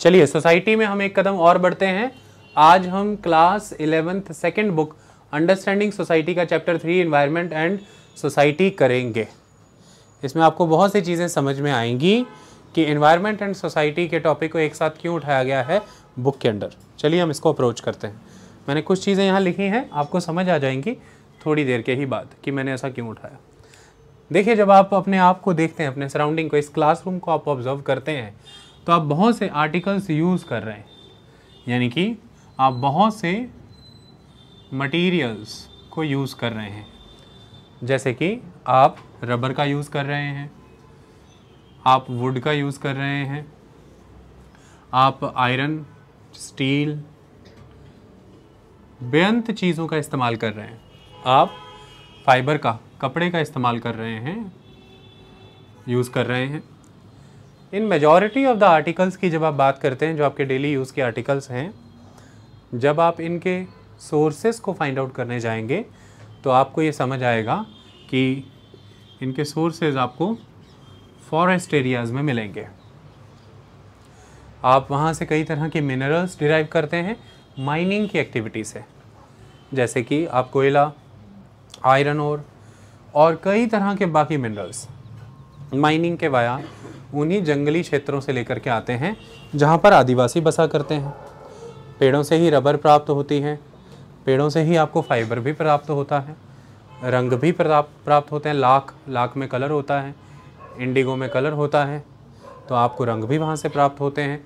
चलिए सोसाइटी में हम एक कदम और बढ़ते हैं आज हम class eleventh second book understanding society का chapter three environment and society करेंगे इसमें आपको बहुत सी चीज़ें समझ में आएंगी कि इन्वायरमेंट एंड सोसाइटी के टॉपिक को एक साथ क्यों उठाया गया है बुक के अंडर चलिए हम इसको अप्रोच करते हैं मैंने कुछ चीज़ें यहाँ लिखी हैं आपको समझ आ जाएंगी थोड़ी देर के ही बाद कि मैंने ऐसा क्यों उठाया देखिए जब आप अपने आप को देखते हैं अपने सराउंडिंग को इस क्लासरूम को आप ऑब्जर्व करते हैं तो आप बहुत से आर्टिकल्स यूज़ कर रहे हैं यानी कि आप बहुत से मटेरियल्स को यूज़ कर रहे हैं जैसे कि आप रबर का यूज़ कर रहे हैं आप वुड का यूज़ कर रहे हैं आप आयरन स्टील बेअंत चीज़ों का इस्तेमाल कर रहे हैं आप फाइबर का कपड़े का इस्तेमाल कर रहे हैं यूज़ कर रहे हैं in majority of the articles की जब आप बात करते हैं जो आपके डेली यूज़ के आर्टिकल्स हैं जब आप इनके सोर्सेस को फाइंड आउट करने जाएंगे तो आपको ये समझ आएगा कि इनके सोर्सेज आपको फॉरेस्ट एरियाज़ में मिलेंगे आप वहाँ से कई तरह के मिनरल्स डिराइव करते हैं माइनिंग की एक्टिविटी से जैसे कि आप कोयला आयरन और और कई तरह के बाकी मिनरल्स माइनिंग के वाया उन्हीं जंगली क्षेत्रों से लेकर के आते हैं जहाँ पर आदिवासी बसा करते हैं पेड़ों से ही रबर प्राप्त होती है पेड़ों से ही आपको फाइबर भी प्राप्त होता है रंग भी प्राप्त होते हैं लाख लाख में कलर होता है इंडिगो में कलर होता है तो आपको रंग भी वहाँ से प्राप्त होते हैं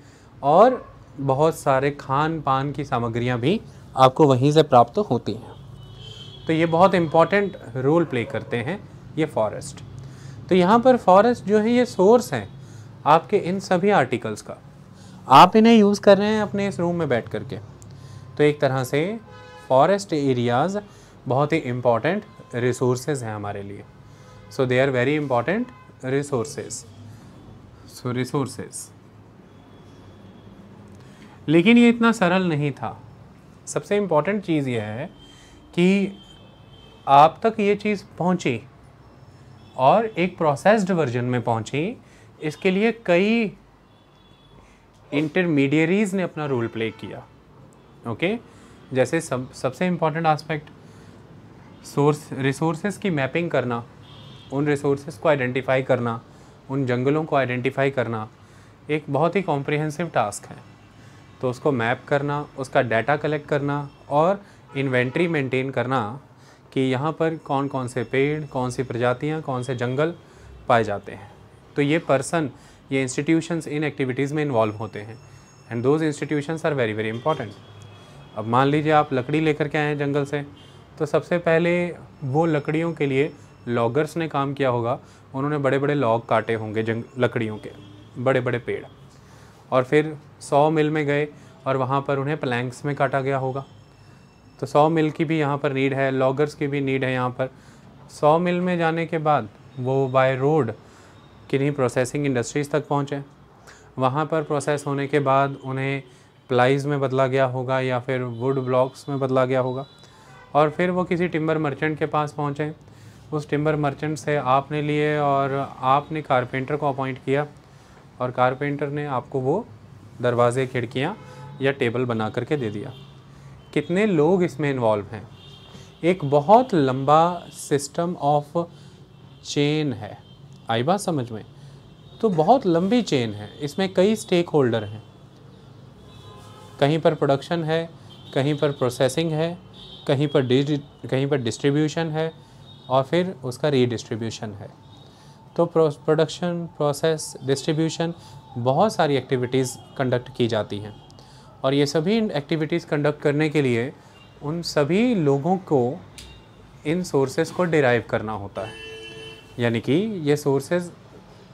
और बहुत सारे खान पान की सामग्रियाँ भी आपको वहीं से प्राप्त होती हैं तो ये बहुत इम्पॉर्टेंट रोल प्ले करते हैं ये फॉरेस्ट तो यहाँ पर फॉरेस्ट जो है ये सोर्स हैं आपके इन सभी आर्टिकल्स का आप इन्हें यूज़ कर रहे हैं अपने इस रूम में बैठ करके तो एक तरह से फॉरेस्ट एरियाज़ बहुत ही इम्पॉर्टेंट रिसोर्सेज हैं हमारे लिए so they are very important resources so resources लेकिन ये इतना सरल नहीं था सबसे इम्पॉर्टेंट चीज़ यह है कि आप तक ये चीज़ पहुँची और एक प्रोसेस्ड वर्जन में पहुंची इसके लिए कई इंटरमीडियरीज ने अपना रोल प्ले किया ओके जैसे सब सबसे इम्पॉर्टेंट आस्पेक्ट सोर्स रिसोर्सेज की मैपिंग करना उन रिसोर्सेज को आइडेंटिफाई करना उन जंगलों को आइडेंटिफाई करना एक बहुत ही कॉम्प्रिहेंसिव टास्क है तो उसको मैप करना उसका डाटा कलेक्ट करना और इन्वेंट्री मेंटेन करना कि यहाँ पर कौन कौन से पेड़ कौन सी प्रजातियाँ कौन से जंगल पाए जाते हैं तो ये पर्सन ये इंस्टीट्यूशंस इन एक्टिविटीज़ में इन्वॉल्व होते हैं and those institutions are very very important अब मान लीजिए आप लकड़ी लेकर के आए हैं जंगल से तो सबसे पहले वो लकड़ियों के लिए लॉगर्स ने काम किया होगा उन्होंने बड़े बड़े लॉग काटे होंगे जंग लकड़ियों के बड़े बड़े पेड़ और फिर सौ मिल में गए और वहाँ पर उन्हें प्लैंक्स में काटा गया होगा तो सौ मिल की भी यहाँ पर नीड है लॉगर्स की भी नीड है यहाँ पर सौ मिल में जाने के बाद वो बाय रोड किन्हीं प्रोसेसिंग इंडस्ट्रीज़ तक पहुँचे वहाँ पर प्रोसेस होने के बाद उन्हें प्लाइज में बदला गया होगा या फिर वुड ब्लॉक्स में बदला गया होगा और फिर वो किसी टिम्बर मर्चेंट के पास पहुँचे उस टिम्बर मर्चेंट से आपने लिए और आपने कारपेंटर को अपॉइंट किया और कारपेंटर ने आपको वो दरवाज़े खिड़कियाँ या टेबल बना करके दे दिया कितने लोग इसमें इन्वॉल्व हैं एक बहुत लंबा सिस्टम ऑफ चेन है आई बात समझ में तो बहुत लंबी चेन है इसमें कई स्टेक होल्डर हैं कहीं पर प्रोडक्शन है कहीं पर प्रोसेसिंग है कहीं पर डिज कहीं पर डिस्ट्रीब्यूशन है और फिर उसका रीडिस्ट्रीब्यूशन है तो प्रोडक्शन प्रोसेस डिस्ट्रीब्यूशन बहुत सारी एक्टिविटीज़ कंडक्ट की जाती हैं और ये सभी एक्टिविटीज़ कंडक्ट करने के लिए उन सभी लोगों को इन सोर्सेज को डिराइव करना होता है यानी कि ये सोर्सेज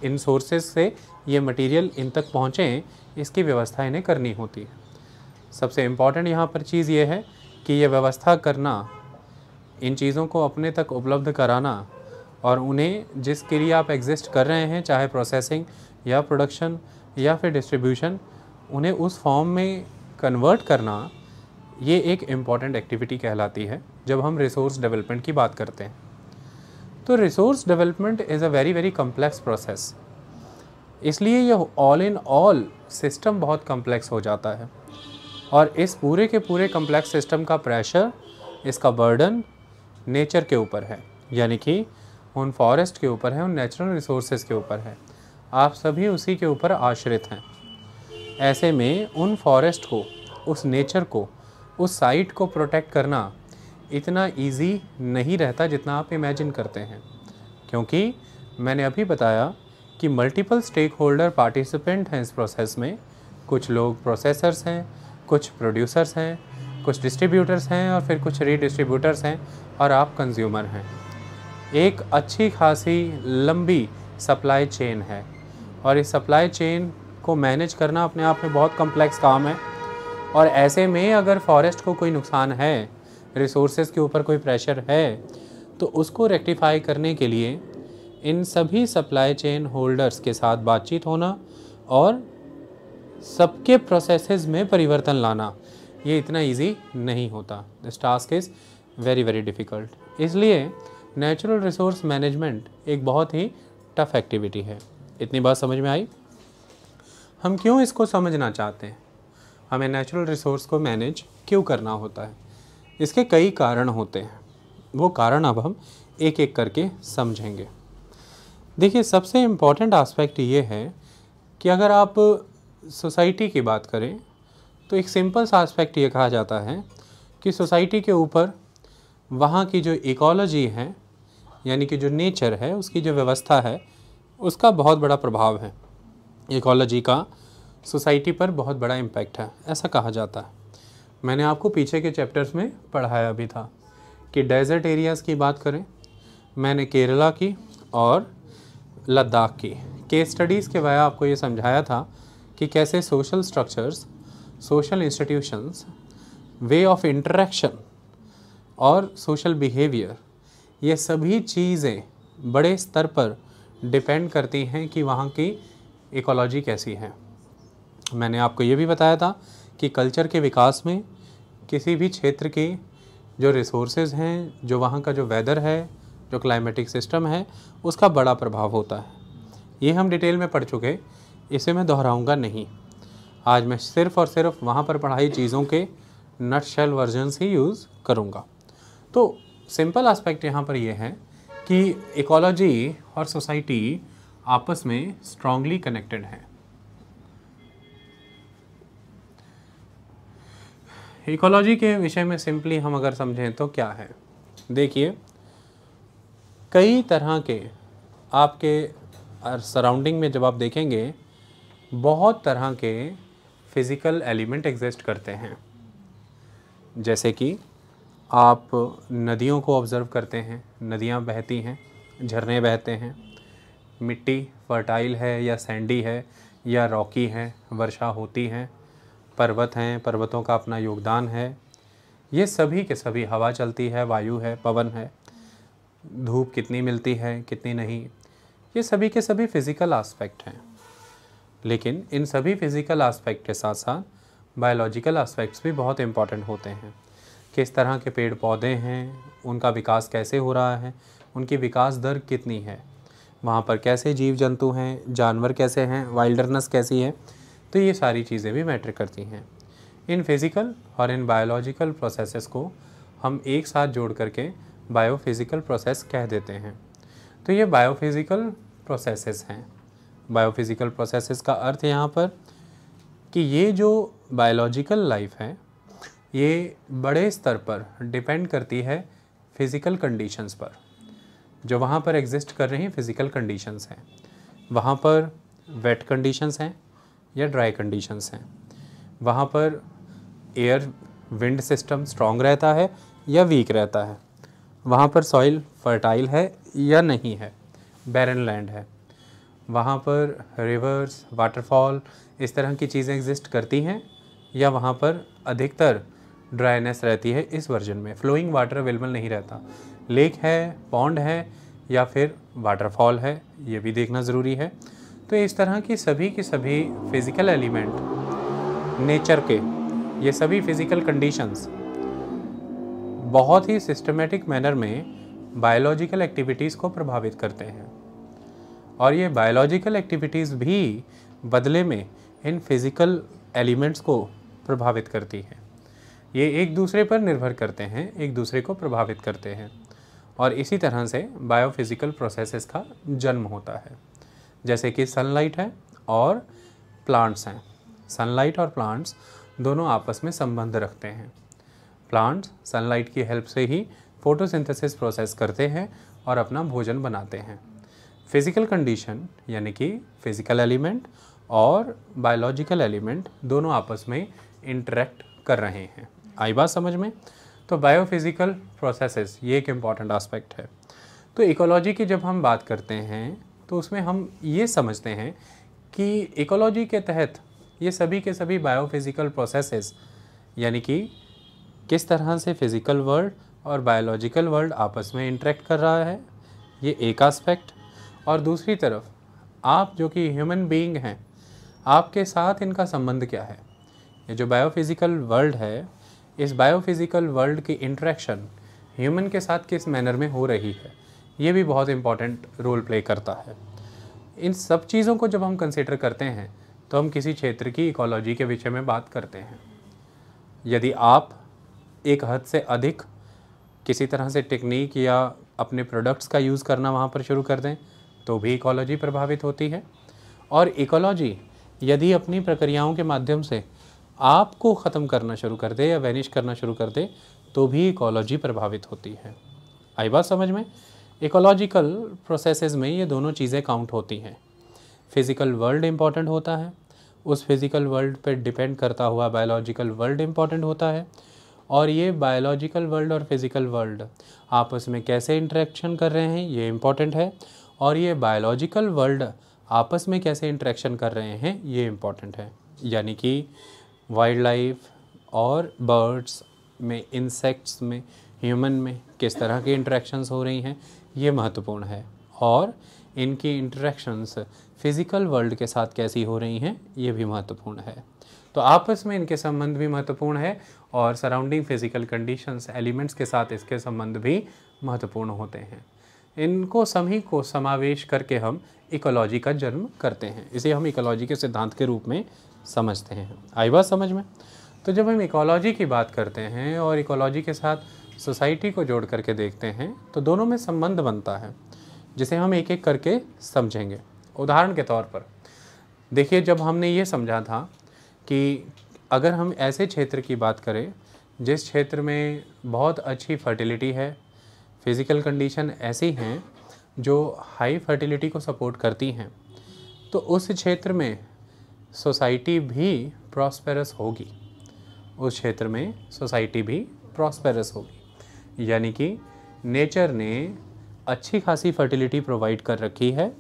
इन सोर्सेज से ये मटेरियल इन तक पहुँचें इसकी व्यवस्था इन्हें करनी होती है सबसे इम्पॉर्टेंट यहाँ पर चीज़ ये है कि ये व्यवस्था करना इन चीज़ों को अपने तक उपलब्ध कराना और उन्हें जिसके लिए आप एग्जिस्ट कर रहे हैं चाहे प्रोसेसिंग या प्रोडक्शन या फिर डिस्ट्रीब्यूशन उन्हें उस फॉर्म में कन्वर्ट करना ये एक इम्पॉर्टेंट एक्टिविटी कहलाती है जब हम रिसोर्स डेवलपमेंट की बात करते हैं तो resource development is a very very complex process इसलिए यह ऑल इन ऑल सिस्टम बहुत कम्प्लेक्स हो जाता है और इस पूरे के पूरे कम्प्लेक्स सिस्टम का प्रेशर इसका बर्डन नेचर के ऊपर है यानी कि उन फॉरेस्ट के ऊपर है उन नेचुरल रिसोर्सेज के ऊपर है आप सभी उसी के ऊपर आश्रित हैं ऐसे में उन फॉरेस्ट को उस नेचर को उस साइट को प्रोटेक्ट करना इतना इजी नहीं रहता जितना आप इमेजिन करते हैं क्योंकि मैंने अभी बताया कि मल्टीपल स्टेक होल्डर पार्टिसिपेंट हैं इस प्रोसेस में कुछ लोग प्रोसेसर्स हैं कुछ प्रोड्यूसर्स हैं कुछ डिस्ट्रीब्यूटर्स हैं और फिर कुछ रीडिस्ट्रीब्यूटर्स हैं और आप कंज्यूमर हैं एक अच्छी खासी लंबी सप्लाई चेन है और इस सप्लाई चेन को मैनेज करना अपने आप में बहुत कम्प्लेक्स काम है और ऐसे में अगर फॉरेस्ट को कोई नुकसान है रिसोर्सेज के ऊपर कोई प्रेशर है तो उसको रेक्टिफाई करने के लिए इन सभी सप्लाई चेन होल्डर्स के साथ बातचीत होना और सबके प्रोसेसेस में परिवर्तन लाना ये इतना इजी नहीं होता this task is very very difficult इसलिए नेचुरल रिसोर्स मैनेजमेंट एक बहुत ही टफ एक्टिविटी है इतनी बात समझ में आई हम क्यों इसको समझना चाहते हैं हमें नेचुरल रिसोर्स को मैनेज क्यों करना होता है इसके कई कारण होते हैं वो कारण अब हम एक एक करके समझेंगे देखिए सबसे इम्पॉर्टेंट आस्पेक्ट ये है कि अगर आप सोसाइटी की बात करें तो एक सिंपल सा आस्पेक्ट ये कहा जाता है कि सोसाइटी के ऊपर वहाँ की जो इकोलॉजी है यानी कि जो नेचर है उसकी जो व्यवस्था है उसका बहुत बड़ा प्रभाव है इकोलॉजी का सोसाइटी पर बहुत बड़ा इम्पैक्ट है ऐसा कहा जाता है मैंने आपको पीछे के चैप्टर्स में पढ़ाया भी था कि डेजर्ट एरियाज़ की बात करें मैंने केरला की और लद्दाख की केस स्टडीज़ के वाया आपको ये समझाया था कि कैसे social structures social institutions way of interaction और सोशल बिहेवियर ये सभी चीज़ें बड़े स्तर पर डिपेंड करती हैं कि वहाँ की इकोलॉजी कैसी है मैंने आपको ये भी बताया था कि कल्चर के विकास में किसी भी क्षेत्र के जो रिसोर्सेज हैं जो वहाँ का जो वेदर है जो क्लाइमेटिक सिस्टम है उसका बड़ा प्रभाव होता है ये हम डिटेल में पढ़ चुके इसे मैं दोहराऊंगा नहीं आज मैं सिर्फ़ और सिर्फ वहाँ पर पढ़ाई चीज़ों के नट शेल वर्जन्स ही यूज़ करूँगा तो सिंपल आस्पेक्ट यहाँ पर यह है कि इकोलॉजी और सोसाइटी आपस में स्ट्रांगली कनेक्टेड हैं इकोलॉजी के विषय में सिंपली हम अगर समझें तो क्या है देखिए कई तरह के आपके सराउंडिंग में जब आप देखेंगे बहुत तरह के फिज़िकल एलिमेंट एग्जिस्ट करते हैं जैसे कि आप नदियों को ऑब्ज़र्व करते हैं नदियाँ बहती हैं झरने बहते हैं मिट्टी फर्टाइल है या सैंडी है या रॉकी है वर्षा होती हैं पर्वत हैं पर्वतों का अपना योगदान है ये सभी के सभी हवा चलती है वायु है पवन है धूप कितनी मिलती है कितनी नहीं ये सभी के सभी फिज़िकल आस्पेक्ट हैं लेकिन इन सभी फिज़िकल आस्पेक्ट के साथ साथ बायोलॉजिकल आस्पेक्ट्स भी बहुत इम्पॉर्टेंट होते हैं किस तरह के पेड़ पौधे हैं उनका विकास कैसे हो रहा है उनकी विकास दर कितनी है वहाँ पर कैसे जीव जंतु हैं जानवर कैसे हैं वाइल्डरनेस कैसी है तो ये सारी चीज़ें भी मैटर करती हैं इन फिज़िकल और इन बायोलॉजिकल प्रोसेसेस को हम एक साथ जोड़ करके बायोफिज़िकल प्रोसेस कह देते हैं तो ये बायोफिज़िकल प्रोसेसेस हैं बायोफिज़िकल प्रोसेसेस का अर्थ यहाँ पर कि ये जो बायोलॉजिकल लाइफ है ये बड़े स्तर पर डिपेंड करती है फ़िज़िकल कंडीशंस पर जो वहाँ पर एग्जिस्ट कर रही फ़िज़िकल कंडीशंस हैं वहाँ पर वेट कंडीशंस हैं या ड्राई कंडीशंस हैं वहाँ पर एयर विंड सिस्टम स्ट्रॉन्ग रहता है या वीक रहता है वहाँ पर सॉइल फर्टाइल है या नहीं है बैरन लैंड है वहाँ पर रिवर्स वाटरफॉल इस तरह की चीज़ें एग्जिस्ट करती हैं या वहाँ पर अधिकतर ड्राइनेस रहती है इस वर्जन में फ्लोइंग वाटर अवेलेबल नहीं रहता लेक है पौंड है या फिर वाटरफॉल है ये भी देखना ज़रूरी है तो इस तरह की सभी के सभी फिज़िकल एलिमेंट नेचर के ये सभी फिज़िकल कंडीशंस बहुत ही सिस्टमेटिक मैनर में बायोलॉजिकल एक्टिविटीज़ को प्रभावित करते हैं और ये बायोलॉजिकल एक्टिविटीज़ भी बदले में इन फिज़िकल एलिमेंट्स को प्रभावित करती हैं ये एक दूसरे पर निर्भर करते हैं एक दूसरे को प्रभावित करते हैं और इसी तरह से बायोफिज़िकल प्रोसेसेस का जन्म होता है जैसे कि सनलाइट है और प्लांट्स हैं सनलाइट और प्लांट्स दोनों आपस में संबंध रखते हैं प्लांट्स सनलाइट की हेल्प से ही फोटोसिंथेसिस प्रोसेस करते हैं और अपना भोजन बनाते हैं फिज़िकल कंडीशन यानी कि फिज़िकल एलिमेंट और बायोलॉजिकल एलिमेंट दोनों आपस में इंटरेक्ट कर रहे हैं आई बात समझ में तो बायोफिज़िकल प्रोसेसेस ये एक इम्पॉर्टेंट आस्पेक्ट है तो इकोलॉजी की जब हम बात करते हैं तो उसमें हम ये समझते हैं कि इकोलॉजी के तहत ये सभी के सभी बायोफिज़िकल प्रोसेसेस यानी कि किस तरह से फिज़िकल वर्ल्ड और बायोलॉजिकल वर्ल्ड आपस में इंटरेक्ट कर रहा है ये एक आस्पेक्ट और दूसरी तरफ आप जो कि ह्यूमन बीइंग हैं आपके साथ इनका संबंध क्या है ये जो बायोफिज़िकल वर्ल्ड है इस बायोफिज़िकल वर्ल्ड की इंट्रैक्शन ह्यूमन के साथ किस मैनर में हो रही है ये भी बहुत इम्पॉर्टेंट रोल प्ले करता है इन सब चीज़ों को जब हम कंसिडर करते हैं तो हम किसी क्षेत्र की इकोलॉजी के विषय में बात करते हैं यदि आप एक हद से अधिक किसी तरह से टेक्निक या अपने प्रोडक्ट्स का यूज़ करना वहाँ पर शुरू कर दें तो भी इकोलॉजी प्रभावित होती है और इकोलॉजी यदि अपनी प्रक्रियाओं के माध्यम से आपको ख़त्म करना शुरू कर दे या वैनिश करना शुरू कर दे तो भी इकोलॉजी प्रभावित होती है आई बात समझ में इकोलॉजिकल प्रोसेसेस में ये दोनों चीज़ें काउंट होती हैं फिज़िकल वर्ल्ड इम्पॉर्टेंट होता है उस फिज़िकल वर्ल्ड पर डिपेंड करता हुआ बायोलॉजिकल वर्ल्ड इम्पॉर्टेंट होता है और ये बायोलॉजिकल वर्ल्ड और फिज़िकल वर्ल्ड आपस में कैसे इंटरेक्शन कर रहे हैं ये इम्पॉर्टेंट है और ये बायोलॉजिकल वर्ल्ड आपस में कैसे इंटरेक्शन कर रहे हैं ये इम्पॉर्टेंट है यानी कि वाइल्ड लाइफ और बर्ड्स में इंसेक्ट्स में ह्यूमन में किस तरह की इंटरेक्शंस हो रही हैं ये महत्वपूर्ण है और इनकी इंट्रैक्शन्स फिज़िकल वर्ल्ड के साथ कैसी हो रही हैं ये भी महत्वपूर्ण है तो आपस में इनके संबंध भी महत्वपूर्ण है और सराउंडिंग फिज़िकल कंडीशंस एलिमेंट्स के साथ इसके संबंध भी महत्वपूर्ण होते हैं इनको सभी को समावेश करके हम इकोलॉजी का जन्म करते हैं इसे हम इकोलॉजी के सिद्धांत के रूप में समझते हैं आई बात समझ में तो जब हम इकोलॉजी की बात करते हैं और इकोलॉजी के साथ सोसाइटी को जोड़ करके देखते हैं तो दोनों में संबंध बनता है जिसे हम एक एक करके समझेंगे उदाहरण के तौर पर देखिए जब हमने ये समझा था कि अगर हम ऐसे क्षेत्र की बात करें जिस क्षेत्र में बहुत अच्छी फर्टिलिटी है फिज़िकल कंडीशन ऐसी हैं जो हाई फर्टिलिटी को सपोर्ट करती हैं तो उस क्षेत्र में सोसाइटी भी प्रॉस्पेरस होगी उस क्षेत्र में सोसाइटी भी प्रॉस्पेरस होगी यानी कि नेचर ने अच्छी खासी फर्टिलिटी प्रोवाइड कर रखी है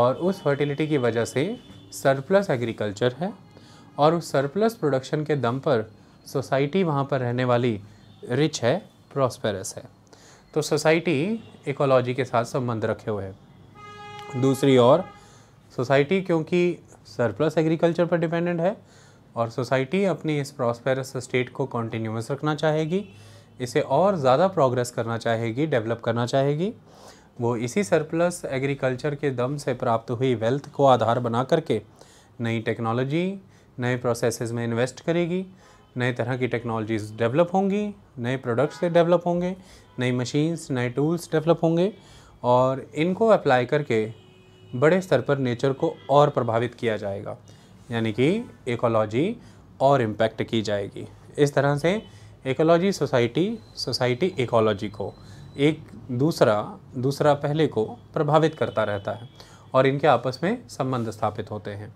और उस फर्टिलिटी की वजह से सरप्लस एग्रीकल्चर है और उस सरप्लस प्रोडक्शन के दम पर सोसाइटी वहाँ पर रहने वाली रिच है प्रॉस्पेरस है तो सोसाइटी इकोलॉजी के साथ संबंध रखे हुए है दूसरी ओर सोसाइटी क्योंकि सरप्लस एग्रीकल्चर पर डिपेंडेंट है और सोसाइटी अपनी इस प्रॉस्पेरस स्टेट को कॉन्टीन्यूस रखना चाहेगी इसे और ज़्यादा प्रोग्रेस करना चाहेगी डेवलप करना चाहेगी वो इसी सरप्लस एग्रीकल्चर के दम से प्राप्त हुई वेल्थ को आधार बना करके नई टेक्नोलॉजी नए प्रोसेसेस में इन्वेस्ट करेगी नए तरह की टेक्नोलॉजीज़ डेवलप होंगी नए प्रोडक्ट्स डेवलप होंगे नई मशीन्स नए टूल्स डेवलप होंगे और इनको अप्लाई करके बड़े स्तर पर नेचर को और प्रभावित किया जाएगा यानी कि एकोलॉजी और इम्पैक्ट की जाएगी इस तरह से एकोलॉजी सोसाइटी सोसाइटी एकोलॉजी को एक दूसरा दूसरा पहले को प्रभावित करता रहता है और इनके आपस में संबंध स्थापित होते हैं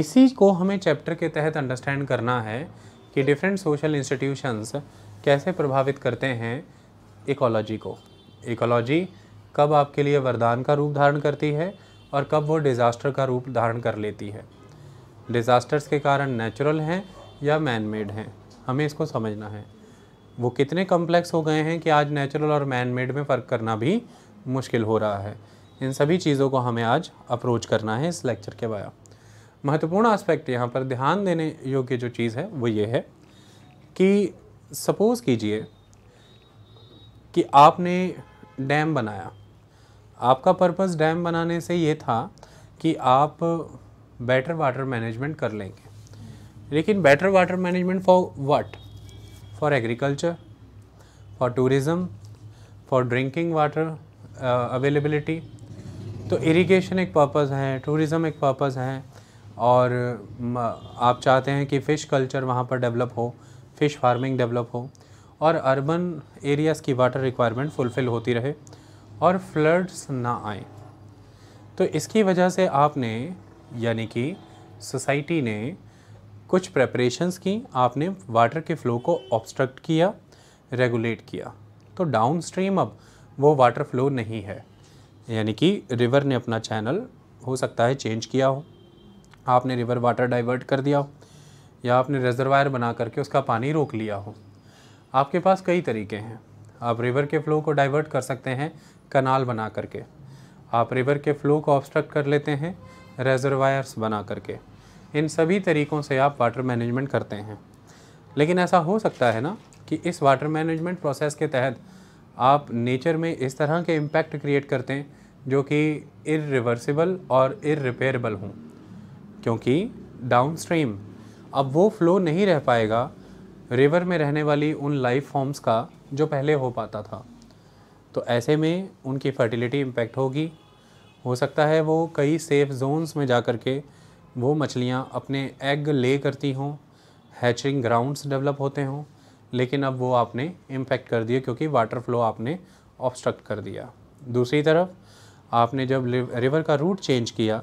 इसी को हमें चैप्टर के तहत अंडरस्टैंड करना है कि डिफरेंट सोशल इंस्टीट्यूशंस कैसे प्रभावित करते हैं इकोलॉजी को इकोलॉजी कब आपके लिए वरदान का रूप धारण करती है और कब वो डिज़ास्टर का रूप धारण कर लेती है डिज़ास्टर्स के कारण नेचुरल हैं या मैन मेड हैं हमें इसको समझना है वो कितने कम्प्लेक्स हो गए हैं कि आज नेचुरल और मैन मेड में फ़र्क करना भी मुश्किल हो रहा है इन सभी चीज़ों को हमें आज अप्रोच करना है इस लेक्चर के बया महत्वपूर्ण एस्पेक्ट यहाँ पर ध्यान देने योग्य जो चीज़ है वो ये है कि सपोज़ कीजिए कि आपने डैम बनाया आपका पर्पस डैम बनाने से ये था कि आप बेटर वाटर मैनेजमेंट कर लेंगे लेकिन better water management for what for agriculture for tourism for drinking water availability तो इरिगेशन एक पर्पस है टूरिज़म एक पर्पस है और uh, आप चाहते हैं कि फ़िश कल्चर वहाँ पर डेवलप हो फ़िश फार्मिंग डेवलप हो और अर्बन एरियाज़ की वाटर रिक्वायरमेंट फुलफ़िल होती रहे और फ्लड्स ना आए तो इसकी वजह से आपने यानी कि सोसाइटी ने कुछ प्रेपरेशंस की आपने वाटर के फ़्लो को ऑब्स्ट्रक्ट किया रेगुलेट किया तो डाउन स्ट्रीम अब वो वाटर फ्लो नहीं है यानी कि रिवर ने अपना चैनल हो सकता है चेंज किया हो आपने रिवर वाटर डाइवर्ट कर दिया हो या आपने रिजर्वायर बना करके उसका पानी रोक लिया हो आपके पास कई तरीके हैं आप रिवर के फ़्लो को डाइवर्ट कर सकते हैं कनाल बना करके आप रिवर के फ़्लो को ऑब्स्ट्रक्ट कर लेते हैं रेजरवायर्स बना करके इन सभी तरीक़ों से आप वाटर मैनेजमेंट करते हैं लेकिन ऐसा हो सकता है ना कि इस वाटर मैनेजमेंट प्रोसेस के तहत आप नेचर में इस तरह के इम्पैक्ट क्रिएट करते हैं जो कि इरिवर्सिबल और इरिपेयरेबल हों क्योंकि डाउनस्ट्रीम अब वो फ़्लो नहीं रह पाएगा रिवर में रहने वाली उन लाइफ फॉर्म्स का जो पहले हो पाता था तो ऐसे में उनकी फर्टिलिटी इम्पेक्ट होगी हो सकता है वो कई सेफ जोन्स में जा कर के वो मछलियाँ अपने एग ले करती हों हैचिंग ग्राउंड्स डेवलप होते हों लेकिन अब वो आपने इम्पेक्ट कर दिया क्योंकि वाटर फ्लो आपने ऑब्स्ट्रक्ट कर दिया दूसरी तरफ आपने जब रिवर का रूट चेंज किया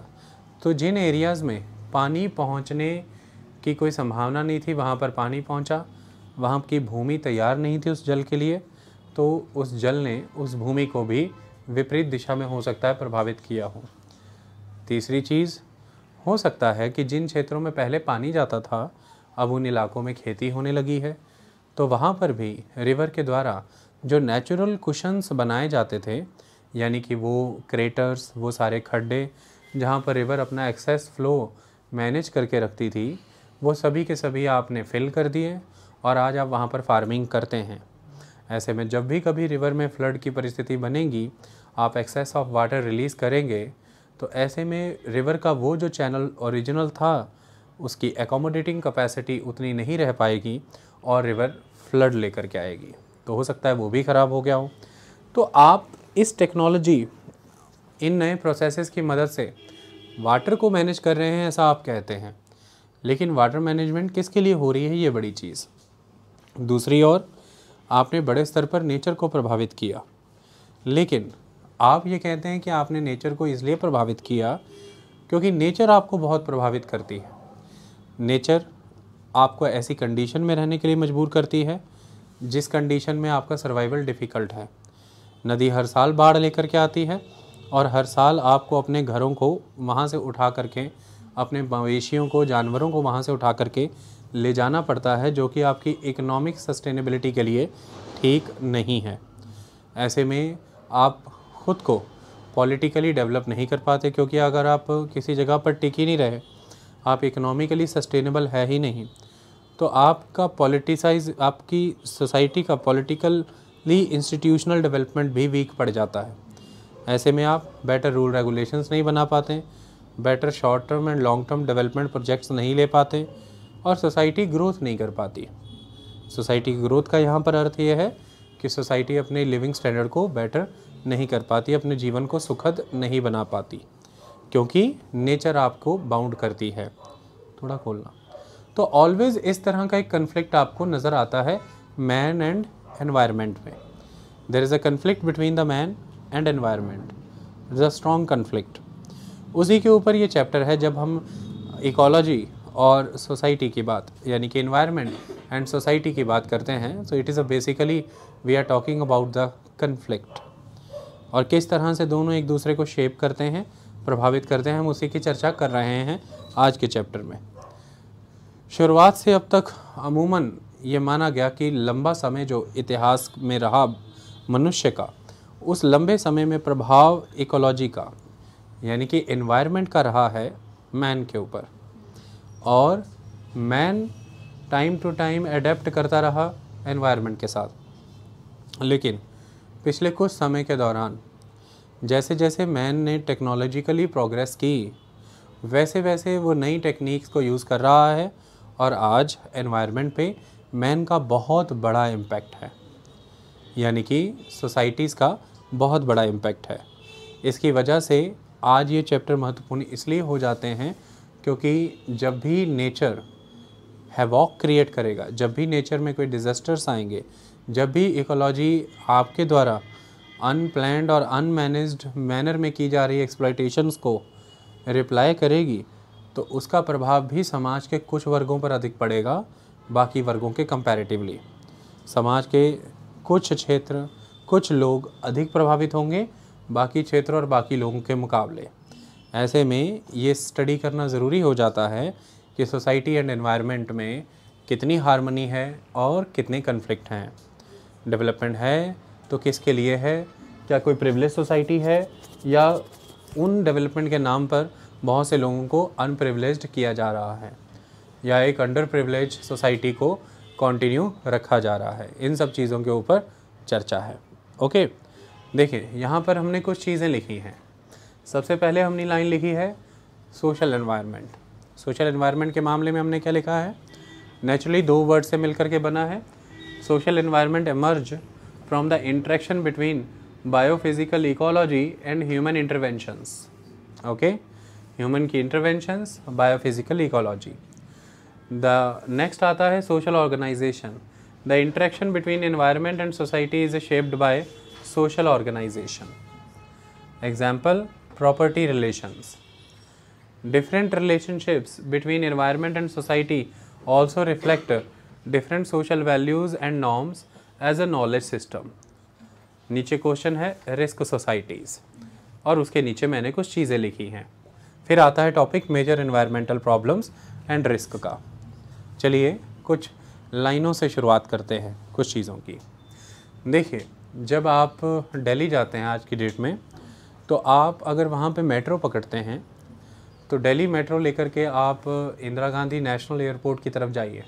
तो जिन एरियाज़ में पानी पहुंचने की कोई संभावना नहीं थी वहाँ पर पानी पहुँचा वहाँ की भूमि तैयार नहीं थी उस जल के लिए तो उस जल ने उस भूमि को भी विपरीत दिशा में हो सकता है प्रभावित किया हो तीसरी चीज़ हो सकता है कि जिन क्षेत्रों में पहले पानी जाता था अब उन इलाकों में खेती होने लगी है तो वहाँ पर भी रिवर के द्वारा जो नेचुरल कुशंस बनाए जाते थे यानी कि वो क्रेटर्स वो सारे खड्डे जहाँ पर रिवर अपना एक्सेस फ्लो मैनेज करके रखती थी वो सभी के सभी आपने फ़िल कर दिए और आज आप वहाँ पर फार्मिंग करते हैं ऐसे में जब भी कभी रिवर में फ्लड की परिस्थिति बनेगी आप एक्सेस ऑफ वाटर रिलीज़ करेंगे तो ऐसे में रिवर का वो जो चैनल ओरिजिनल था उसकी एकोमोडेटिंग कैपेसिटी उतनी नहीं रह पाएगी और रिवर फ्लड लेकर के आएगी तो हो सकता है वो भी ख़राब हो गया हो तो आप इस टेक्नोलॉजी इन नए प्रोसेसेस की मदद से वाटर को मैनेज कर रहे हैं ऐसा आप कहते हैं लेकिन वाटर मैनेजमेंट किसके लिए हो रही है ये बड़ी चीज़ दूसरी ओर आपने बड़े स्तर पर नेचर को प्रभावित किया लेकिन आप ये कहते हैं कि आपने नेचर को इसलिए प्रभावित किया क्योंकि नेचर आपको बहुत प्रभावित करती है नेचर आपको ऐसी कंडीशन में रहने के लिए मजबूर करती है जिस कंडीशन में आपका सर्वाइवल डिफ़िकल्ट है नदी हर साल बाढ़ लेकर के आती है और हर साल आपको अपने घरों को वहाँ से उठा करके अपने मवेशियों को जानवरों को वहाँ से उठा करके ले जाना पड़ता है जो कि आपकी इकोनॉमिक सस्टेनेबिलिटी के लिए ठीक नहीं है ऐसे में आप ख़ुद को पॉलिटिकली डेवलप नहीं कर पाते क्योंकि अगर आप किसी जगह पर टिक ही नहीं रहे आप इकोनॉमिकली सस्टेनेबल है ही नहीं तो आपका पॉलिटिसाइज आपकी सोसाइटी का पॉलिटिकली इंस्टीट्यूशनल डेवलपमेंट भी वीक पड़ जाता है ऐसे में आप बेटर रूल रेगुलेशंस नहीं बना पाते better short term and long term development projects नहीं ले पाते और सोसाइटी ग्रोथ नहीं कर पाती सोसाइटी की ग्रोथ का यहाँ पर अर्थ यह है कि सोसाइटी अपने लिविंग स्टैंडर्ड को बेटर नहीं कर पाती अपने जीवन को सुखद नहीं बना पाती क्योंकि नेचर आपको बाउंड करती है थोड़ा खोलना तो ऑलवेज़ इस तरह का एक कन्फ्लिक्ट आपको नज़र आता है मैन एंड एनवायरनमेंट में there is a conflict between the man and environment is a strong conflict उसी के ऊपर ये चैप्टर है जब हम इकोलॉजी और सोसाइटी की बात यानी कि इन्वायरमेंट एंड सोसाइटी की बात करते हैं so it is a basically we are talking about the conflict और किस तरह से दोनों एक दूसरे को शेप करते हैं प्रभावित करते हैं हम उसी की चर्चा कर रहे हैं आज के चैप्टर में शुरुआत से अब तक अमूमन ये माना गया कि लंबा समय जो इतिहास में रहा मनुष्य का उस लंबे समय में प्रभाव इकोलॉजी का यानी कि इन्वायरमेंट का रहा है मैन के ऊपर और man time to time adapt करता रहा इन्वायरमेंट के साथ लेकिन पिछले कुछ समय के दौरान जैसे जैसे मैन ने टेक्नोलॉजिकली प्रोग्रेस की वैसे वैसे वो नई टेक्निक्स को यूज़ कर रहा है और आज एनवायरनमेंट पे मैन का बहुत बड़ा इम्पैक्ट है यानी कि सोसाइटीज़ का बहुत बड़ा इम्पैक्ट है इसकी वजह से आज ये चैप्टर महत्वपूर्ण इसलिए हो जाते हैं क्योंकि जब भी नेचर हैवॉक क्रिएट करेगा जब भी नेचर में कोई डिज़ास्टर्स आएंगे जब भी इकोलॉजी आपके द्वारा अनप्लैंड और अनमैनेज्ड मैनर में की जा रही एक्सप्लाइटेशंस को रिप्लाई करेगी तो उसका प्रभाव भी समाज के कुछ वर्गों पर अधिक पड़ेगा बाकी वर्गों के कंपैरेटिवली समाज के कुछ क्षेत्र कुछ लोग अधिक प्रभावित होंगे बाकी क्षेत्र और बाकी लोगों के मुकाबले ऐसे में ये स्टडी करना ज़रूरी हो जाता है कि सोसाइटी एंड एनवायरनमेंट में कितनी हारमोनी है और कितने कन्फ्लिक्ट हैं डेवलपमेंट है तो किसके लिए है क्या कोई प्रिवलेज सोसाइटी है या उन डेवलपमेंट के नाम पर बहुत से लोगों को अनप्रिवलेज किया जा रहा है या एक अंडर प्रिवलेज सोसाइटी को कंटिन्यू रखा जा रहा है इन सब चीज़ों के ऊपर चर्चा है ओके देखिए यहाँ पर हमने कुछ चीज़ें लिखी हैं सबसे पहले हमने लाइन लिखी है सोशल एनवायरनमेंट सोशल एनवायरनमेंट के मामले में हमने क्या लिखा है नेचुरली दो वर्ड से मिलकर के बना है social environment emerge from the interaction between biophysical ecology and human interventions okay human की interventions biophysical ecology the next आता है social organization the interaction between environment and society is shaped by social organization. Example property relations. Different relationships between environment and society also reflect different social values and norms as a knowledge system. नीचे question है risk societies और उसके नीचे मैंने कुछ चीज़ें लिखी हैं फिर आता है topic major environmental problems and risk का चलिए कुछ लाइनों से शुरुआत करते हैं कुछ चीज़ों की देखिए जब आप दिल्ली जाते हैं आज की डेट में तो आप अगर वहाँ पे मेट्रो पकड़ते हैं तो दिल्ली मेट्रो लेकर के आप इंदिरा गांधी नेशनल एयरपोर्ट की तरफ जाइए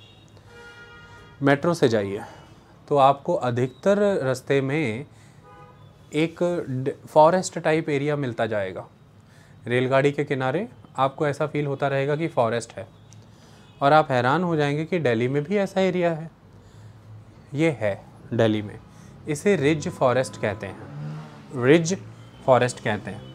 मेट्रो से जाइए तो आपको अधिकतर रास्ते में एक फॉरेस्ट टाइप एरिया मिलता जाएगा रेलगाड़ी के किनारे आपको ऐसा फील होता रहेगा कि फॉरेस्ट है और आप हैरान हो जाएंगे कि दिल्ली में भी ऐसा एरिया है ये है दिल्ली में इसे रिज फॉरेस्ट कहते हैं रिज फॉरेस्ट कहते हैं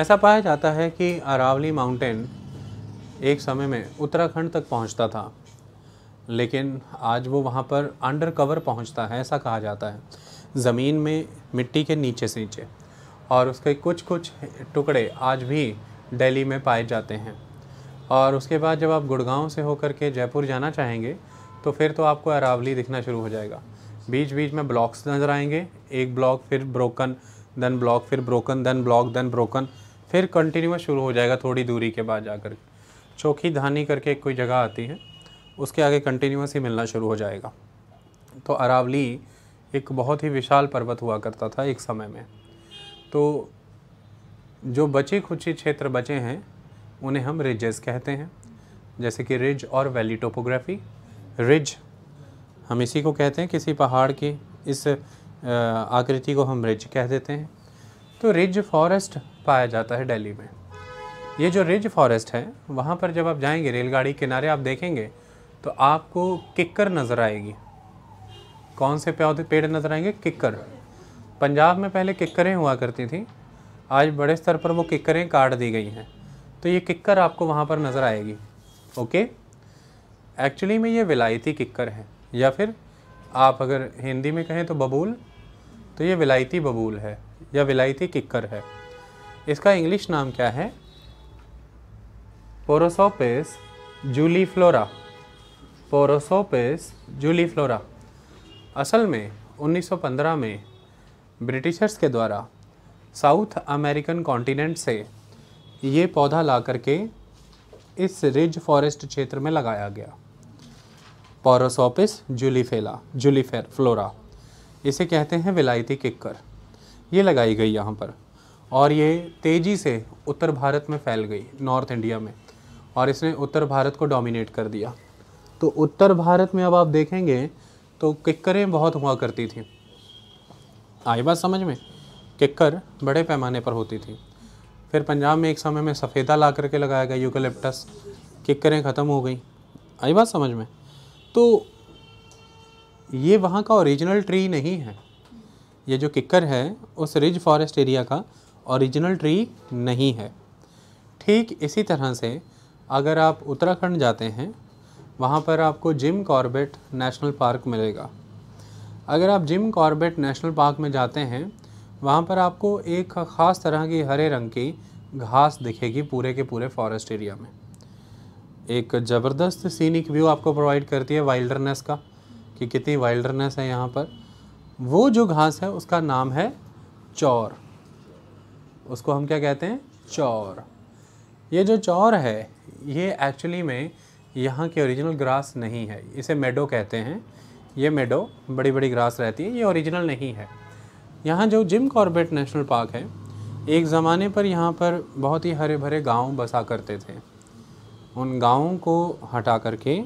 ऐसा पाया जाता है कि अरावली माउंटेन एक समय में उत्तराखंड तक पहुंचता था लेकिन आज वो वहाँ पर अंडर कवर पहुँचता है ऐसा कहा जाता है ज़मीन में मिट्टी के नीचे से नीचे और उसके कुछ कुछ टुकड़े आज भी दिल्ली में पाए जाते हैं और उसके बाद जब आप गुड़गांव से होकर के जयपुर जाना चाहेंगे तो फिर तो आपको अरावली दिखना शुरू हो जाएगा बीच बीच में ब्लॉक्स नज़र आएंगे एक ब्लॉक फिर ब्रोकन देन ब्लॉक फिर broken then block then broken फिर कंटिन्यूस शुरू हो जाएगा थोड़ी दूरी के बाद जाकर चौकी धानी करके कोई जगह आती है उसके आगे कंटिन्यूस ही मिलना शुरू हो जाएगा तो अरावली एक बहुत ही विशाल पर्वत हुआ करता था एक समय में तो जो बचे खुची क्षेत्र बचे हैं उन्हें हम रिजेस कहते हैं जैसे कि रिज और वैली टोपोग्राफी रिज हम इसी को कहते हैं किसी पहाड़ की इस आकृति को हम रिज कह देते हैं तो रिज फॉरेस्ट पाया जाता है दिल्ली में ये जो रिज फॉरेस्ट है वहाँ पर जब आप जाएंगे रेलगाड़ी किनारे आप देखेंगे तो आपको किक्कर नज़र आएगी कौन से पौधे पेड़ नज़र आएंगे किक्कर पंजाब में पहले किक्करें हुआ करती थी आज बड़े स्तर पर वो किक्करें काट दी गई हैं तो ये किक्कर आपको वहाँ पर नज़र आएगी ओके एक्चुअली में ये विलायती किक्कर है या फिर आप अगर हिंदी में कहें तो बबूल तो ये विलायती बबूल है या विलायती किक्कर है इसका इंग्लिश नाम क्या है Prosopis juliflora Prosopis juliflora असल में 1915 में ब्रिटिशर्स के द्वारा साउथ अमेरिकन कॉन्टिनेंट से ये पौधा ला करके इस रिज फॉरेस्ट क्षेत्र में लगाया गया पोरोसोपिस जुलीफेला जुलीफेर फ्लोरा इसे कहते हैं विलायती किक्कर ये लगाई गई यहाँ पर और ये तेज़ी से उत्तर भारत में फैल गई नॉर्थ इंडिया में और इसने उत्तर भारत को डोमिनेट कर दिया तो उत्तर भारत में अब आप देखेंगे तो किक्करें बहुत हुआ करती थी आई बात समझ में किक्कर बड़े पैमाने पर होती थी फिर पंजाब में एक समय में सफ़ेदा ला करके लगाया गया यूकलिप्टस किकरें ख़त्म हो गई आई बात समझ में तो ये वहाँ का ओरिजिनल ट्री नहीं है ये जो किक्कर है उस रिज फॉरेस्ट एरिया का ओरिजिनल ट्री नहीं है ठीक इसी तरह से अगर आप उत्तराखंड जाते हैं वहाँ पर आपको जिम कॉर्बेट नेशनल पार्क मिलेगा अगर आप जिम कॉर्बेट नेशनल पार्क में जाते हैं वहाँ पर आपको एक ख़ास तरह की हरे रंग की घास दिखेगी पूरे के पूरे फॉरेस्ट एरिया में एक ज़बरदस्त सीनिक व्यू आपको प्रोवाइड करती है वाइल्डरनेस का कि कितनी वाइल्डरनेस है यहाँ पर वो जो घास है उसका नाम है चौर उसको हम क्या कहते हैं चौर ये जो चौर है ये एक्चुअली में यहाँ की ओरिजिनल ग्रास नहीं है इसे मेडो कहते हैं ये मेडो बड़ी बड़ी ग्रास रहती है ये ओरिजिनल नहीं है यहाँ जो जिम कॉर्बेट नेशनल पार्क है एक ज़माने पर यहाँ पर बहुत ही हरे भरे गांव बसा करते थे उन गांवों को हटा करके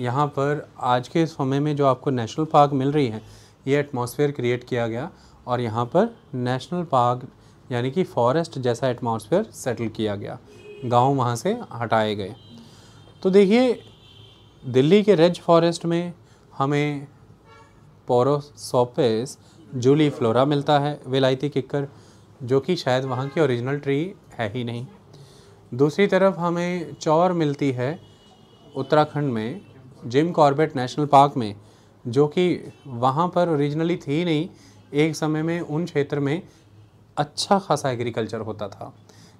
यहाँ पर आज के समय में जो आपको नेशनल पार्क मिल रही है ये एटमॉस्फेयर क्रिएट किया गया और यहाँ पर नेशनल पार्क यानी कि फॉरेस्ट जैसा एटमॉस्फेयर सेटल किया गया गांव वहाँ से हटाए गए तो देखिए दिल्ली के रेज फॉरेस्ट में हमें पोरोसोपेस जूली फ्लोरा मिलता है विलायती किक्कर जो कि शायद वहाँ की ओरिजिनल ट्री है ही नहीं दूसरी तरफ हमें चौर मिलती है उत्तराखंड में जिम कॉर्बेट नेशनल पार्क में जो कि वहाँ पर ओरिजिनली थी नहीं एक समय में उन क्षेत्र में अच्छा खासा एग्रीकल्चर होता था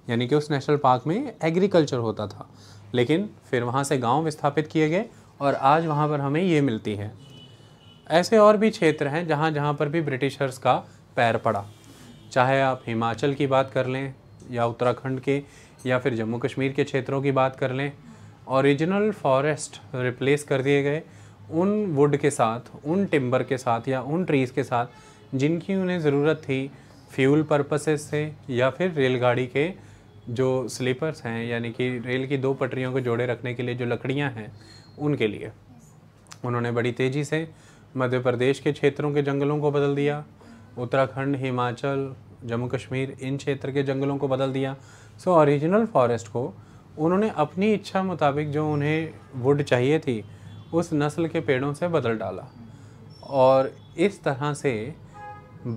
यानी कि उस नेशनल पार्क में एग्रीकल्चर होता था लेकिन फिर वहाँ से गांव विस्थापित किए गए और आज वहाँ पर हमें ये मिलती है ऐसे और भी क्षेत्र हैं जहाँ जहाँ पर भी ब्रिटिशर्स का पैर पड़ा चाहे आप हिमाचल की बात कर लें या उत्तराखंड के या फिर जम्मू कश्मीर के क्षेत्रों की बात कर लें ओरिजिनल फॉरेस्ट रिप्लेस कर दिए गए उन वुड के साथ उन टिम्बर के साथ या उन ट्रीज़ के साथ जिनकी उन्हें ज़रूरत थी फ्यूल पर्पसेस से या फिर रेलगाड़ी के जो स्लीपर्स हैं यानी कि रेल की दो पटरियों को जोड़े रखने के लिए जो लकड़ियाँ हैं उनके लिए उन्होंने बड़ी तेज़ी से मध्य प्रदेश के क्षेत्रों के जंगलों को बदल दिया उत्तराखंड हिमाचल जम्मू कश्मीर इन क्षेत्र के जंगलों को बदल दिया सो ओरिजिनल फॉरेस्ट को उन्होंने अपनी इच्छा मुताबिक जो उन्हें वुड चाहिए थी उस नस्ल के पेड़ों से बदल डाला और इस तरह से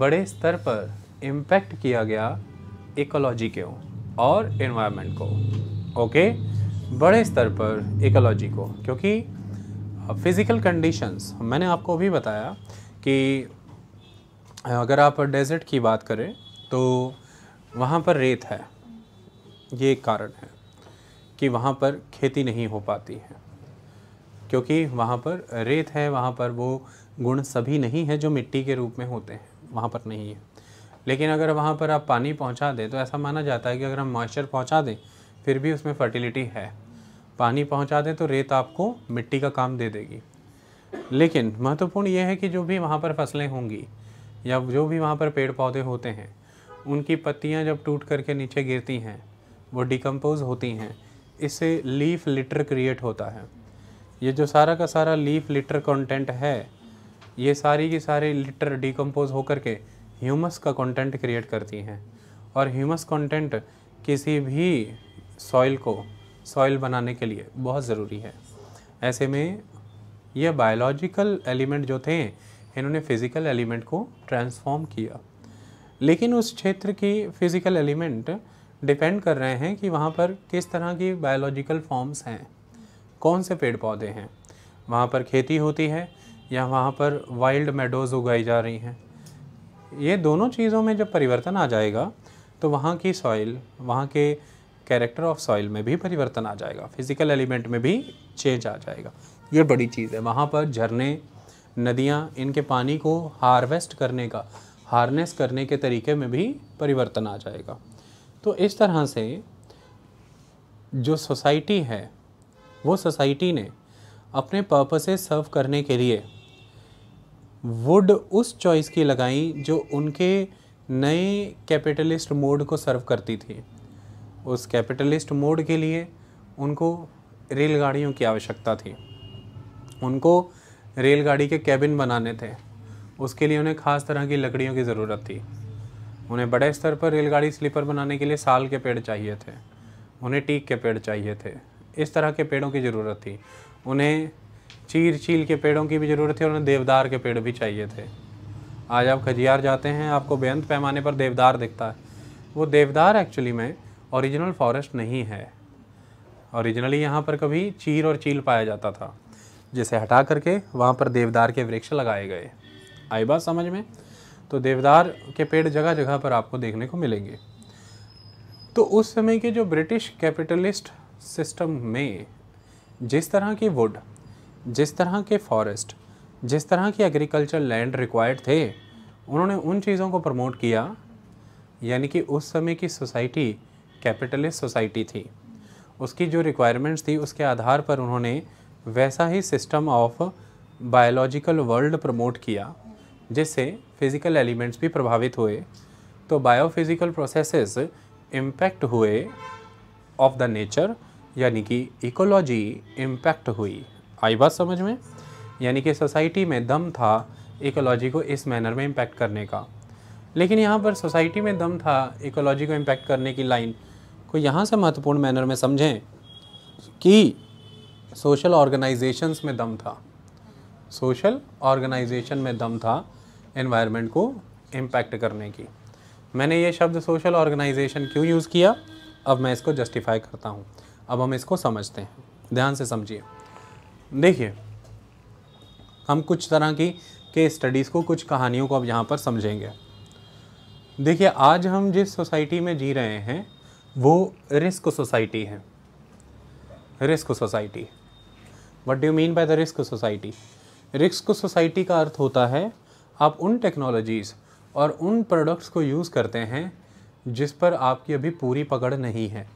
बड़े स्तर पर इम्पैक्ट किया गया इकोलॉजी को और इन्वायरमेंट को ओके बड़े स्तर पर इकोलॉजी को क्योंकि फिज़िकल कंडीशंस मैंने आपको भी बताया कि अगर आप डेजर्ट की बात करें तो वहाँ पर रेत है ये एक कारण है कि वहाँ पर खेती नहीं हो पाती है क्योंकि वहाँ पर रेत है वहाँ पर वो गुण सभी नहीं है जो मिट्टी के रूप में होते हैं वहाँ पर नहीं है लेकिन अगर वहाँ पर आप पानी पहुँचा दें तो ऐसा माना जाता है कि अगर हम मॉइस्चर पहुँचा दें फिर भी उसमें फर्टिलिटी है पानी पहुंचा दें तो रेत आपको मिट्टी का काम दे देगी लेकिन महत्वपूर्ण ये है कि जो भी वहाँ पर फसलें होंगी या जो भी वहाँ पर पेड़ पौधे होते हैं उनकी पत्तियाँ जब टूट करके नीचे गिरती हैं वो डिकम्पोज होती हैं इससे लीफ लिटर क्रिएट होता है ये जो सारा का सारा लीफ लिटर कंटेंट है ये सारी की सारी लिटर डिकम्पोज होकर के ह्यूमस का कंटेंट क्रिएट करती हैं और ह्यूमस कंटेंट किसी भी सॉइल को सॉइल बनाने के लिए बहुत ज़रूरी है ऐसे में यह बायोलॉजिकल एलिमेंट जो थे इन्होंने फिज़िकल एलिमेंट को ट्रांसफॉर्म किया लेकिन उस क्षेत्र की फिज़िकल एलिमेंट डिपेंड कर रहे हैं कि वहाँ पर किस तरह की बायोलॉजिकल फॉर्म्स हैं कौन से पेड़ पौधे हैं वहाँ पर खेती होती है या वहाँ पर वाइल्ड मेडोज़ उगाई जा रही हैं ये दोनों चीज़ों में जब परिवर्तन आ जाएगा तो वहाँ की सॉइल वहाँ के कैरेक्टर ऑफ सॉइल में भी परिवर्तन आ जाएगा फिजिकल एलिमेंट में भी चेंज आ जाएगा ये बड़ी चीज़ है वहाँ पर झरने नदियाँ इनके पानी को हार्वेस्ट करने का हार्नेस करने के तरीके में भी परिवर्तन आ जाएगा तो इस तरह से जो सोसाइटी है वो सोसाइटी ने अपने पर्पसेस सर्व करने के लिए वुड उस चॉइस की लगाई जो उनके नए कैपिटलिस्ट मोड को सर्व करती थी उस कैपिटलिस्ट मोड के लिए उनको रेलगाड़ियों की आवश्यकता थी उनको रेलगाड़ी के कैबिन बनाने थे उसके लिए उन्हें खास तरह की लकड़ियों की ज़रूरत थी उन्हें बड़े स्तर पर रेलगाड़ी स्लीपर बनाने के लिए साल के पेड़ चाहिए थे उन्हें टीक के पेड़ चाहिए थे इस तरह के पेड़ों की ज़रूरत थी उन्हें चीर चील के पेड़ों की भी ज़रूरत थी और उन्हें देवदार के पेड़ भी चाहिए थे आज आप खजियार जाते हैं आपको बेअंत पैमाने पर देवदार दिखता है वो देवदार एक्चुअली में ओरिजिनल फॉरेस्ट नहीं है ओरिजिनली यहाँ पर कभी चीर और चील पाया जाता था जिसे हटा करके वहाँ पर देवदार के वृक्ष लगाए गए आई बात समझ में तो देवदार के पेड़ जगह जगह पर आपको देखने को मिलेंगे तो उस समय के जो ब्रिटिश कैपिटलिस्ट सिस्टम में जिस तरह की वुड जिस तरह के फॉरेस्ट जिस तरह की एग्रीकल्चर लैंड रिक्वायर्ड थे उन्होंने उन चीज़ों को प्रमोट किया यानी कि उस समय की सोसाइटी कैपिटलिस्ट सोसाइटी थी उसकी जो रिक्वायरमेंट्स थी उसके आधार पर उन्होंने वैसा ही system of biological world promote किया जिससे फिज़िकल एलिमेंट्स भी प्रभावित हुए तो बायोफिज़िकल प्रोसेसेस इम्पैक्ट हुए ऑफ द नेचर यानी कि इकोलॉजी इम्पैक्ट हुई आई बात समझ में यानी कि सोसाइटी में दम था इकोलॉजी को इस मैनर में इम्पैक्ट करने का लेकिन यहाँ पर सोसाइटी में दम था इकोलॉजी को इम्पैक्ट करने की लाइन को यहाँ से महत्वपूर्ण मैनर में समझें कि सोशल ऑर्गेनाइजेशंस में दम था सोशल ऑर्गेनाइजेशन में दम था एनवायरनमेंट को इम्पैक्ट करने की मैंने ये शब्द सोशल ऑर्गेनाइजेशन क्यों यूज़ किया अब मैं इसको जस्टिफाई करता हूँ अब हम इसको समझते हैं ध्यान से समझिए देखिए हम कुछ तरह की के स्टडीज़ को कुछ कहानियों को अब यहाँ पर समझेंगे देखिए आज हम जिस सोसाइटी में जी रहे हैं वो रिस्क सोसाइटी है risk society what do mean by the risk society risk society का अर्थ होता है आप उन टेक्नोलॉजीज़ और उन प्रोडक्ट्स को यूज़ करते हैं जिस पर आपकी अभी पूरी पकड़ नहीं है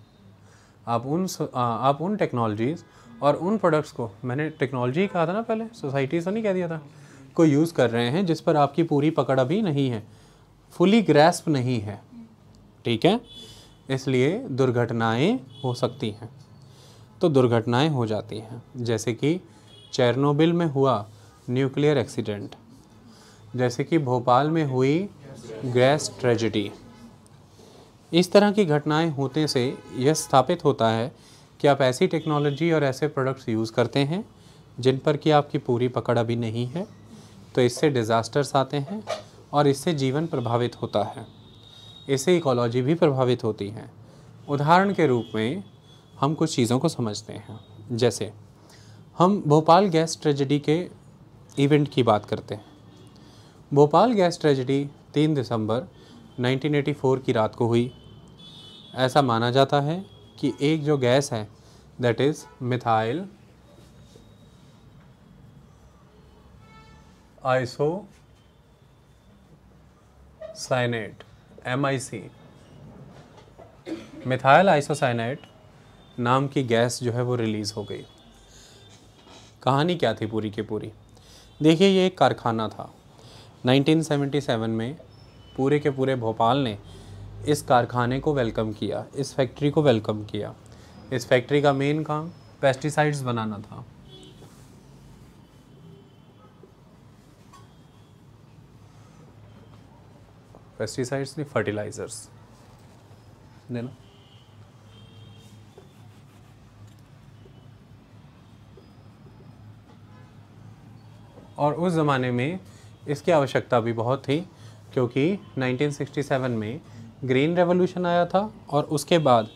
आप उन आप उन टेक्नोलॉजीज़ और उन प्रोडक्ट्स को मैंने टेक्नोलॉजी कहा था ना पहले सोसाइटी से नहीं कह दिया था को यूज़ कर रहे हैं जिस पर आपकी पूरी पकड़ अभी नहीं है फुली ग्रेस्प नहीं है ठीक है इसलिए दुर्घटनाएं हो सकती हैं तो दुर्घटनाएं हो जाती हैं जैसे कि चेरनोबिल में हुआ न्यूक्लियर एक्सीडेंट जैसे कि भोपाल में हुई गैस ट्रेजिडी इस तरह की घटनाएं होते से यह स्थापित होता है कि आप ऐसी टेक्नोलॉजी और ऐसे प्रोडक्ट्स यूज़ करते हैं जिन पर कि आपकी पूरी पकड़ अभी नहीं है तो इससे डिज़ास्टर्स आते हैं और इससे जीवन प्रभावित होता है इससे इकोलॉजी भी प्रभावित होती है उदाहरण के रूप में हम कुछ चीज़ों को समझते हैं जैसे हम भोपाल गैस ट्रेजेडी के इवेंट की बात करते हैं भोपाल गैस ट्रेजेडी तीन दिसंबर 1984 की रात को हुई ऐसा माना जाता है कि एक जो गैस है that is methyl isocyanate M I C methyl isocyanate नाम की गैस जो है वो रिलीज़ हो गई कहानी क्या थी पूरी की पूरी देखिए ये एक कारखाना था 1977 में पूरे के पूरे भोपाल ने इस कारखाने को वेलकम किया इस फैक्ट्री को वेलकम किया इस फैक्ट्री का मेन काम पेस्टिसाइड्स बनाना था पेस्टिसाइड्स नहीं फर्टिलाइजर्स देना और उस ज़माने में इसकी आवश्यकता भी बहुत थी क्योंकि 1967 में ग्रीन रेवोल्यूशन आया था और उसके बाद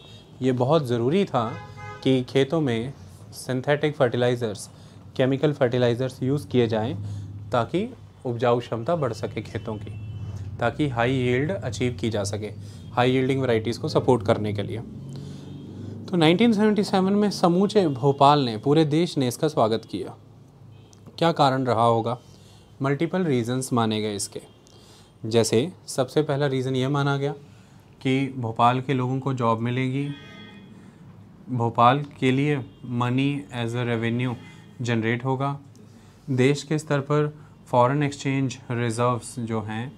ये बहुत ज़रूरी था कि खेतों में synthetic fertilisers chemical fertilisers use किए जाएं ताकि उपजाऊ क्षमता बढ़ सके खेतों की ताकि हाई यील्ड अचीव की जा सके हाई यील्डिंग वैरायटीज़ को सपोर्ट करने के लिए तो 1977 में समूचे भोपाल ने पूरे देश ने इसका स्वागत किया क्या कारण रहा होगा मल्टीपल रीजंस माने गए इसके जैसे सबसे पहला रीज़न ये माना गया कि भोपाल के लोगों को जॉब मिलेगी भोपाल के लिए money as a revenue generate होगा देश के स्तर पर फॉरेन एक्सचेंज रिजर्व्स जो हैं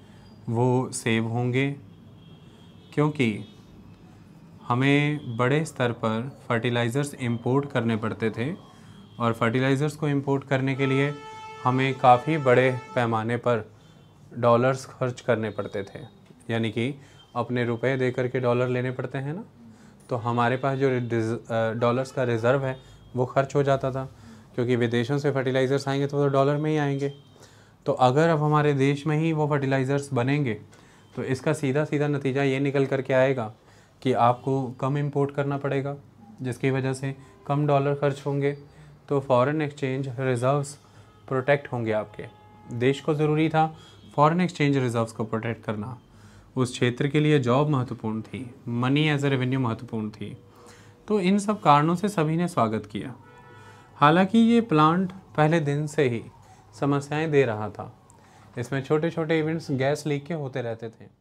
वो सेव होंगे क्योंकि हमें बड़े स्तर पर फर्टिलाइज़र्स इंपोर्ट करने पड़ते थे और फर्टिलाइज़र्स को इंपोर्ट करने के लिए हमें काफ़ी बड़े पैमाने पर डॉलर्स खर्च करने पड़ते थे यानी कि अपने रुपए दे करके डॉलर लेने पड़ते हैं ना तो हमारे पास जो डॉलर्स का रिज़र्व है वो खर्च हो जाता था क्योंकि विदेशों से फर्टिलाइज़र्स आएंगे तो वो डॉलर तो में ही आएंगे तो अगर अब हमारे देश में ही वो फर्टिलाइज़र्स बनेंगे तो इसका सीधा सीधा नतीजा ये निकल कर के आएगा कि आपको कम इम्पोर्ट करना पड़ेगा जिसकी वजह से कम डॉलर खर्च होंगे तो फॉरेन एक्सचेंज रिज़र्व्स प्रोटेक्ट होंगे आपके देश को ज़रूरी था फॉरेन एक्सचेंज रिज़र्व्स को प्रोटेक्ट करना उस क्षेत्र के लिए जॉब महत्वपूर्ण थी मनी एज ए रेवेन्यू महत्वपूर्ण थी तो इन सब कारणों से सभी ने स्वागत किया हालांकि ये प्लांट पहले दिन से ही समस्याएं दे रहा था इसमें छोटे छोटे इवेंट्स गैस लीक के होते रहते थे